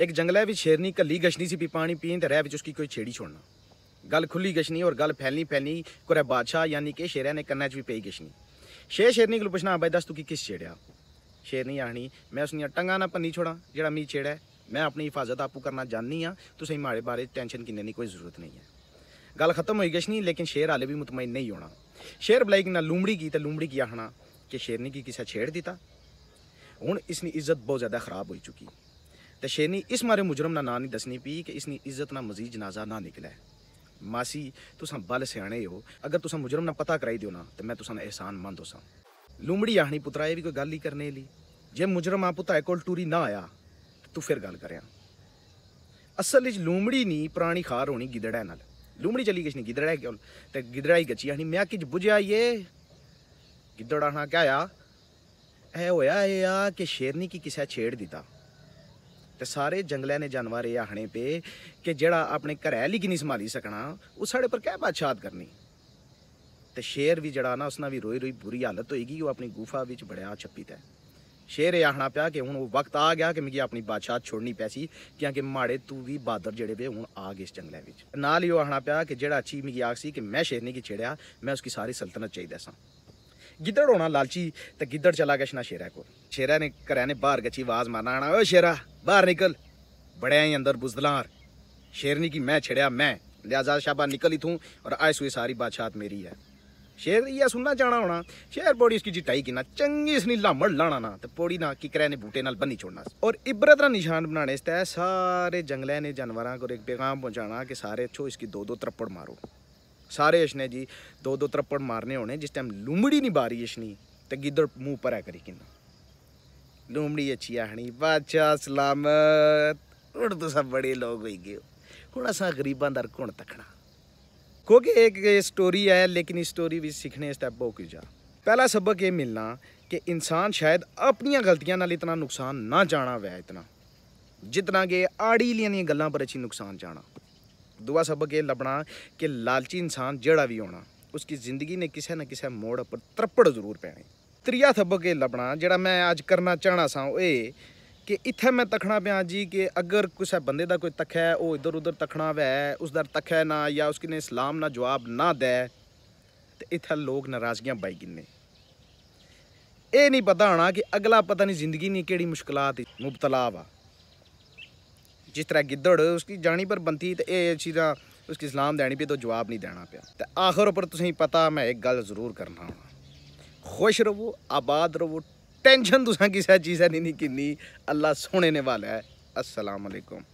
एक जंगल है भी शेरनी कली गशनी सी पी पानी पीन तो रह उसकी कोई छेड़ी छोड़ना गल खुली गशनी और गल फैलनी फैलनी कुरे बादशाह यानी कि शेरा ने कन्नै भी पेई गशनी शेर शेरनी को पुछना भाई दस तू किस छेड़िया शेरनी आखनी मैं उसनिया टंगा ना भन्नी छोड़ा जेड़ा मी छेड़ा है मैं अपनी हिफाजत आपूं करना जाननी हाँ तुसें माड़े बारे टेंशन किन्ने की कोई जरूरत नहीं है गल खत्म होई गशनी लेकिन शेर आले भी मुतमिन नहीं होना शेर बलाई ना लूमड़ी की तो लूमड़ी की आखना कि शेरनी की किसे छेड़ दिता हूँ इसकी इज्जत बहुत ज़्यादा खराब हो चुकी तो शेरनी इस मारे मुजरम ना ना नहीं दसनी पी कि इसनी इज्जत ना मजीद जनाजा ना निकलै मासी तुस बल स्याने हो अगर तुस मुजरम ना पता कराई दो ना तो मैं तुसा एहसान मंद होसा लूमड़ी आखनी पुत्रा ये भी कोई गल ही करने ली जे मुजरम आप ताए कोल टूरी ना आया तू फिर गल कर असल लूमड़ी नहीं पुरानी खार होनी गिदड़े नाल लूमड़ी चली गई गिदड़ा कोल ते गिदड़ा ही गची आनी मैं कि बुझा ये गिदड़ आना क्या आया ऐ होया कि शेरनी की किसे छेड़ दिता ਤੇ ਸਾਰੇ ਜੰਗਲਿਆਂ ਨੇ ਜਾਨਵਰ ਇਹ ਆਹਣੇ ਪੇ ਕਿ ਜਿਹੜਾ ਆਪਣੇ ਘਰੇ ਕਿ ਨਹੀਂ ਸੰਭਾਲੀ ਸਕਣਾ ਉਹ ਸਾਡੇ ਪਰ ਕਹਿ ਬਾਦਸ਼ਾਹਤ ਕਰਨੀ ਤੇ ਸ਼ੇਰ ਵੀ ਜਿਹੜਾ ਨਾ ਉਸਨਾ ਵੀ ਰੋਈ ਰੋਈ ਬੁਰੀ ਹਾਲਤ ਹੋਏਗੀ ਉਹ ਆਪਣੀ ਗੁਫਾ ਵਿੱਚ ਬੜਿਆ ਛੱਪੀ ਤੈ ਸ਼ੇਰ ਇਹ ਆਹਣਾ ਪਿਆ ਕਿ ਹੁਣ ਉਹ ਵਕਤ ਆ ਗਿਆ ਕਿ ਮਿਗੀ ਆਪਣੀ ਬਾਦਸ਼ਾਹਤ ਛੋੜਨੀ ਪੈਸੀ ਕਿਉਂਕਿ ਮਾੜੇ ਤੂੰ ਵੀ ਬਾਦਰ ਜਿਹੜੇ ਵੇ ਹੁਣ ਆ ਗਏ ਇਸ ਜੰਗਲੇ ਵਿੱਚ ਨਾਲ ਹੀ ਉਹ ਆਹਣਾ ਪਿਆ ਕਿ ਜਿਹੜਾ ਚੀ ਮਿਗੀ ਆਖ ਸੀ ਕਿ ਮੈਂ ਨਹੀਂ ਕੀ ਛੇੜਿਆ ਮੈਂ ਉਸकी ਸਾਰੀ ਸਲਤਨਤ ਚਾਹੀਦਾ ਸਾਂ गिद्दड़ होना लालची तो गिद्दड़ चला गशना शेरा को शेरा ने घरै ने बाहर गची आवाज मारना आना ओ शेरा बाहर निकल बड़े अंदर बुजदलार शेरनी की मैं छिड़िया मैं लिहाजा शाबा निकल इथूँ और आए सुई सारी बादशाह मेरी है शेर यह सुनना जाना होना शेर पौड़ी उसकी जिटाई की ना चंगी इसनी लामड़ लाना ना तो पौड़ी ना किकरै ने बूटे न बनी छोड़ना और इबरत का निशान बनाने सारे जंगलें ने जानवरों को एक पैगाम पहुंचाना कि सारे छो इसकी दो दो त्रप्पड़ मारो ਸਾਰੇ ਅਸ਼ਨੇ ਜੀ ਦੋ ਦੋ ਤਰਪੜ ਮਾਰਨੇ ਹੋਣੇ ਜਿਸ ਟਾਈਮ ਲੂਮੜੀ ਨਹੀਂ ਬਾਰੀ ਅਸ਼ਨੀ ਤੇ ਗਿੱਦੜ ਮੂੰਹ ਪਰ ਕਰੀ ਕਿੰਨਾ ਲੂਮੜੀ ਅੱਛੀ ਆਣੀ ਬਾਦਸ਼ਾਹ ਸਲਾਮਤ ਉੜ ਤੋਂ ਸਭ ਬੜੇ ਲੋਕ ਹੋਈ ਗਏ ਹੁਣ ਅਸਾਂ ਗਰੀਬਾਂ ਦਾ ਰਕੁਣ ਤੱਕਣਾ ਕਿਉਂਕਿ ਇੱਕ ਸਟੋਰੀ ਆ ਲੇਕਿਨ ਇਸ ਸਟੋਰੀ ਵਿੱਚ ਸਿੱਖਣੇ ਸਟੈਪ ਹੋ ਕੇ ਜਾ ਪਹਿਲਾ ਸਬਕ ਇਹ ਮਿਲਣਾ ਕਿ ਇਨਸਾਨ ਸ਼ਾਇਦ ਆਪਣੀਆਂ ਗਲਤੀਆਂ ਨਾਲ ਇਤਨਾ ਨੁਕਸਾਨ ਨਾ ਜਾਣਾ ਵੈ ਇਤਨਾ ਜਿਤਨਾ ਕਿ ਆੜੀ ਲੀਆਂ ਦੀਆਂ ਗੱਲਾਂ ਪਰ ਅਚੀ ਨੁਕਸਾਨ ਜਾਣਾ दूआ सबक ये लबना कि लालची इंसान जड़ा भी होना उसकी ज़िंदगी ने किसी न किसी मोड़ पर त्रप्पड़ जरूर पैनी त्रिया सबक ये लबना जड़ा मैं अज करना चाहना सा ये मैं तखना पिया जी कि अगर कुसै बंदे दा कोई तखै ओह् इधर उधर तखना होऐ उसदा तखै ना या उसकी ने इस्लाम ना जवाब ना दे ते इत्थै लोग नराजगियां बाई गिनने एह् नहीं पता होना कि अगला पता नहीं जिंदगी नहीं केह्ड़ी मुश्किल मुबतला वा जिस तरह गिद्धड़ उसकी जानी पर बनती तो यह चीज़ा उसकी सलाम देनी पे तो जवाब नहीं देना पे तो आखिर पर तुसें पता मैं एक गल जरूर करना वा खुश रवो आबाद रवो टेंशन तुसें किसी चीज़ा नहीं कि अल्लाह सोने वाला है